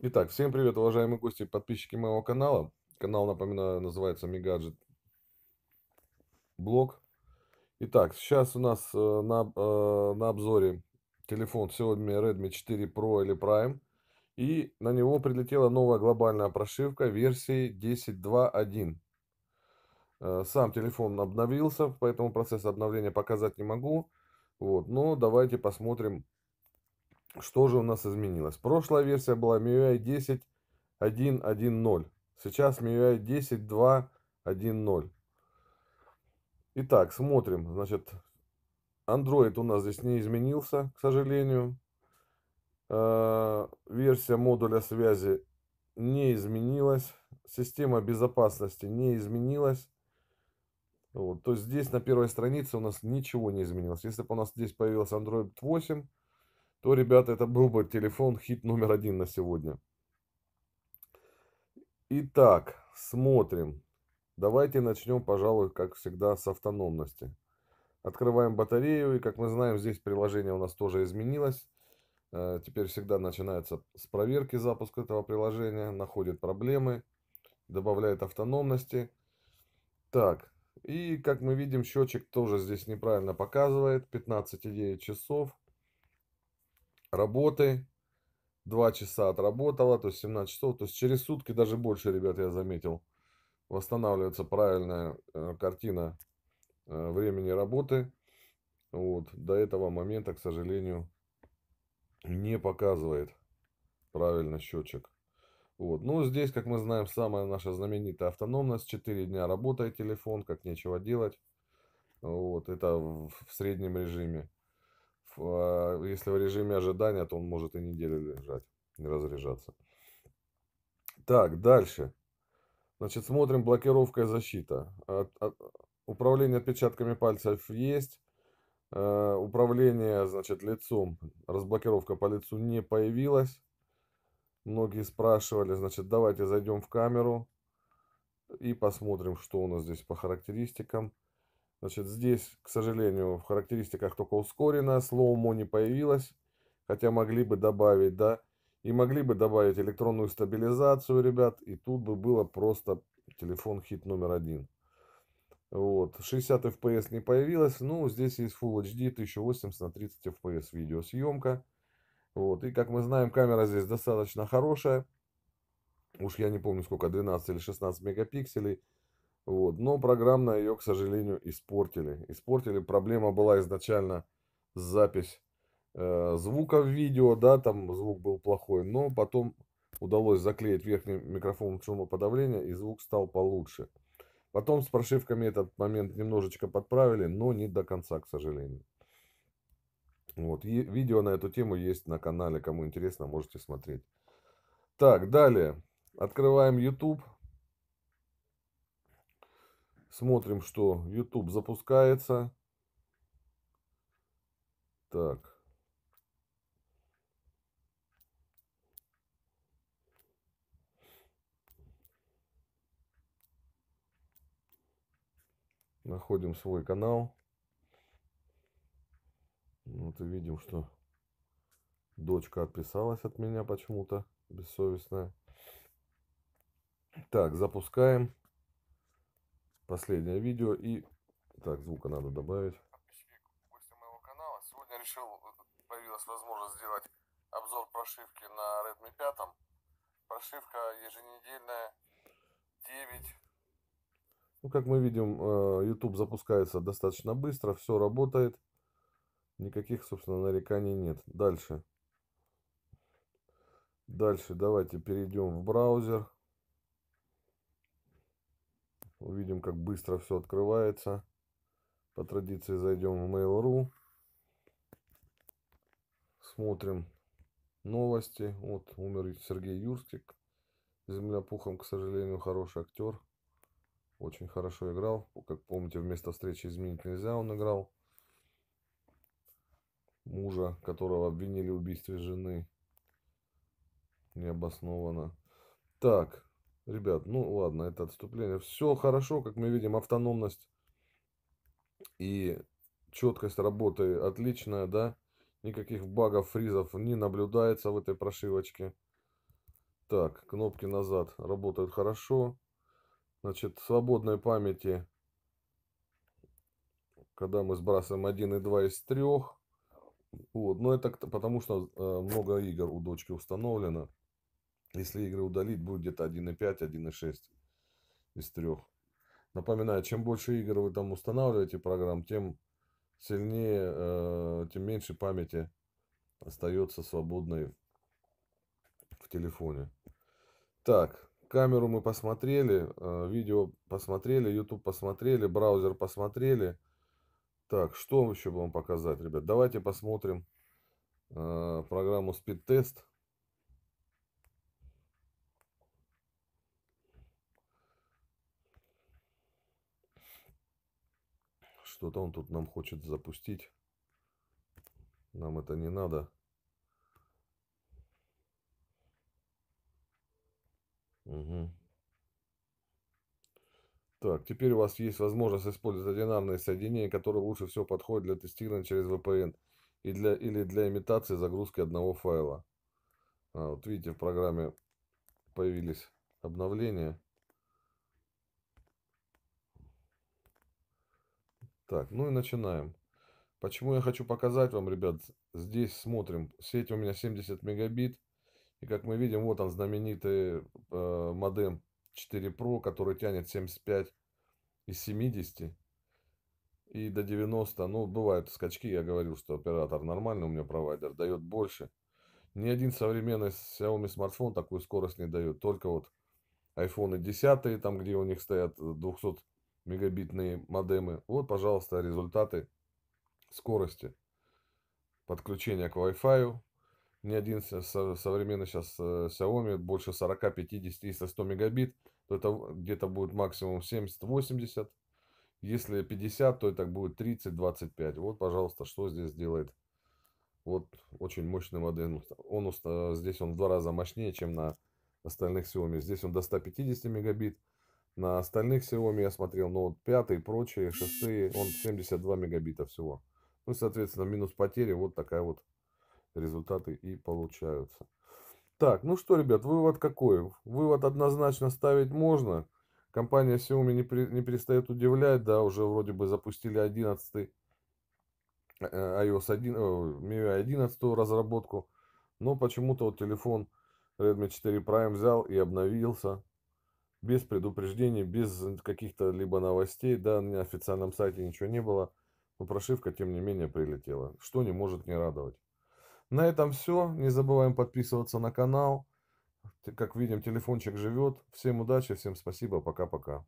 Итак, всем привет, уважаемые гости и подписчики моего канала. Канал, напоминаю, называется Мегаджет Блог. Итак, сейчас у нас э, на, э, на обзоре телефон Xiaomi Redmi 4 Pro или Prime. И на него прилетела новая глобальная прошивка версии 10.2.1. Э, сам телефон обновился, поэтому процесс обновления показать не могу. Вот, но давайте посмотрим, что же у нас изменилось? Прошлая версия была MIUI 10.1.1.0. Сейчас MIUI 10.2.1.0. Итак, смотрим. Значит, Android у нас здесь не изменился, к сожалению. Э, версия модуля связи не изменилась. Система безопасности не изменилась. Вот, то есть здесь на первой странице у нас ничего не изменилось. Если бы у нас здесь появился Android 8, то, ребята, это был бы телефон хит номер один на сегодня. Итак, смотрим. Давайте начнем, пожалуй, как всегда, с автономности. Открываем батарею, и, как мы знаем, здесь приложение у нас тоже изменилось. Э, теперь всегда начинается с проверки запуска этого приложения, находит проблемы, добавляет автономности. Так, и как мы видим, счетчик тоже здесь неправильно показывает, 15,9 часов работы. Два часа отработала, то есть 17 часов. То есть через сутки даже больше, ребят, я заметил. Восстанавливается правильная э, картина э, времени работы. Вот. До этого момента, к сожалению, не показывает правильно счетчик. Вот. Ну, здесь, как мы знаем, самая наша знаменитая автономность. 4 дня работает телефон, как нечего делать. Вот, это в, в среднем режиме. А, если в режиме ожидания, то он может и неделю лежать, не разряжаться. Так, дальше. Значит, смотрим блокировка и защита. От, от, управление отпечатками пальцев есть. Э, управление, значит, лицом. Разблокировка по лицу не появилась. Многие спрашивали, значит, давайте зайдем в камеру и посмотрим, что у нас здесь по характеристикам. Значит, здесь, к сожалению, в характеристиках только ускоренная, слоумо не появилось, хотя могли бы добавить, да, и могли бы добавить электронную стабилизацию, ребят, и тут бы было просто телефон хит номер один. Вот, 60 FPS не появилось, ну, здесь есть Full HD 1080 на 30 FPS видеосъемка. Вот, и как мы знаем, камера здесь достаточно хорошая. Уж я не помню, сколько, 12 или 16 мегапикселей. Вот. Но программно ее, к сожалению, испортили. Испортили. Проблема была изначально запись э, звука в видео, да, там звук был плохой, но потом удалось заклеить верхний микрофон шумоподавления, и звук стал получше. Потом с прошивками этот момент немножечко подправили, но не до конца, к сожалению. Вот, и видео на эту тему есть на канале, кому интересно, можете смотреть. Так, далее. Открываем YouTube. Смотрим, что YouTube запускается. Так. Находим свой канал. Вот и видим, что дочка отписалась от меня почему-то, бессовестная. Так, запускаем последнее видео и... Так, звука надо добавить. канала. Сегодня решил, э, появилась возможность сделать обзор прошивки на Redmi 5. Прошивка еженедельная, 9. Ну, как мы видим, э, YouTube запускается достаточно быстро, все работает. Никаких, собственно, нареканий нет. Дальше. Дальше давайте перейдем в браузер. Увидим, как быстро все открывается. По традиции зайдем в Mail.ru. Смотрим новости. Вот умер Сергей Юрскик. Земля пухом, к сожалению, хороший актер. Очень хорошо играл. Как помните, вместо встречи изменить нельзя он играл. Мужа, которого обвинили в убийстве жены. Необоснованно. Так, Ребят, ну ладно, это отступление. Все хорошо, как мы видим, автономность и четкость работы отличная, да? Никаких багов, фризов не наблюдается в этой прошивочке. Так, кнопки назад работают хорошо. Значит, свободной памяти, когда мы сбрасываем 1 и 2 из 3. Вот, но это потому, что э, много игр у дочки установлено. Если игры удалить, будет где-то 1.5, 1.6 из трех. Напоминаю, чем больше игр вы там устанавливаете программ, тем сильнее, э, тем меньше памяти остается свободной в телефоне. Так, камеру мы посмотрели, э, видео посмотрели, YouTube посмотрели, браузер посмотрели. Так, что еще вам показать, ребят? Давайте посмотрим э, программу Speed Test. что-то он тут нам хочет запустить. Нам это не надо. Угу. Так, теперь у вас есть возможность использовать одинарные соединения, которые лучше всего подходят для тестирования через VPN и для, или для имитации загрузки одного файла. А, вот видите, в программе появились обновления. Так, ну и начинаем. Почему я хочу показать вам, ребят, здесь смотрим, сеть у меня 70 мегабит, и как мы видим, вот он знаменитый э, модем 4 Pro, который тянет 75 из 70 и до 90, ну бывают скачки, я говорил, что оператор нормальный у меня провайдер, дает больше. Ни один современный Xiaomi смартфон такую скорость не дает, только вот iPhone 10, там где у них стоят 200 э, мегабитные модемы. Вот, пожалуйста, результаты скорости подключения к Wi-Fi. Ни один современный сейчас э, Xiaomi больше 40, 50, если 100 мегабит, то это где-то будет максимум 70-80. Если 50, то это будет 30-25. Вот, пожалуйста, что здесь делает. Вот очень мощный модем. Он, здесь он в два раза мощнее, чем на остальных Xiaomi. Здесь он до 150 мегабит. На остальных Xiaomi я смотрел, но ну, вот пятый, прочие, шестые, он 72 мегабита всего. Ну, соответственно, минус потери, вот такая вот результаты и получаются. Так, ну что, ребят, вывод какой? Вывод однозначно ставить можно. Компания Xiaomi не, при, не перестает удивлять, да, уже вроде бы запустили 11 э, iOS 1, MIUI 11 разработку, но почему-то вот телефон Redmi 4 Prime взял и обновился, без предупреждений, без э, каких-то либо новостей, да, на официальном сайте ничего не было, но прошивка, тем не менее, прилетела, что не может не радовать. На этом все, не забываем подписываться на канал, как видим, телефончик живет, всем удачи, всем спасибо, пока-пока.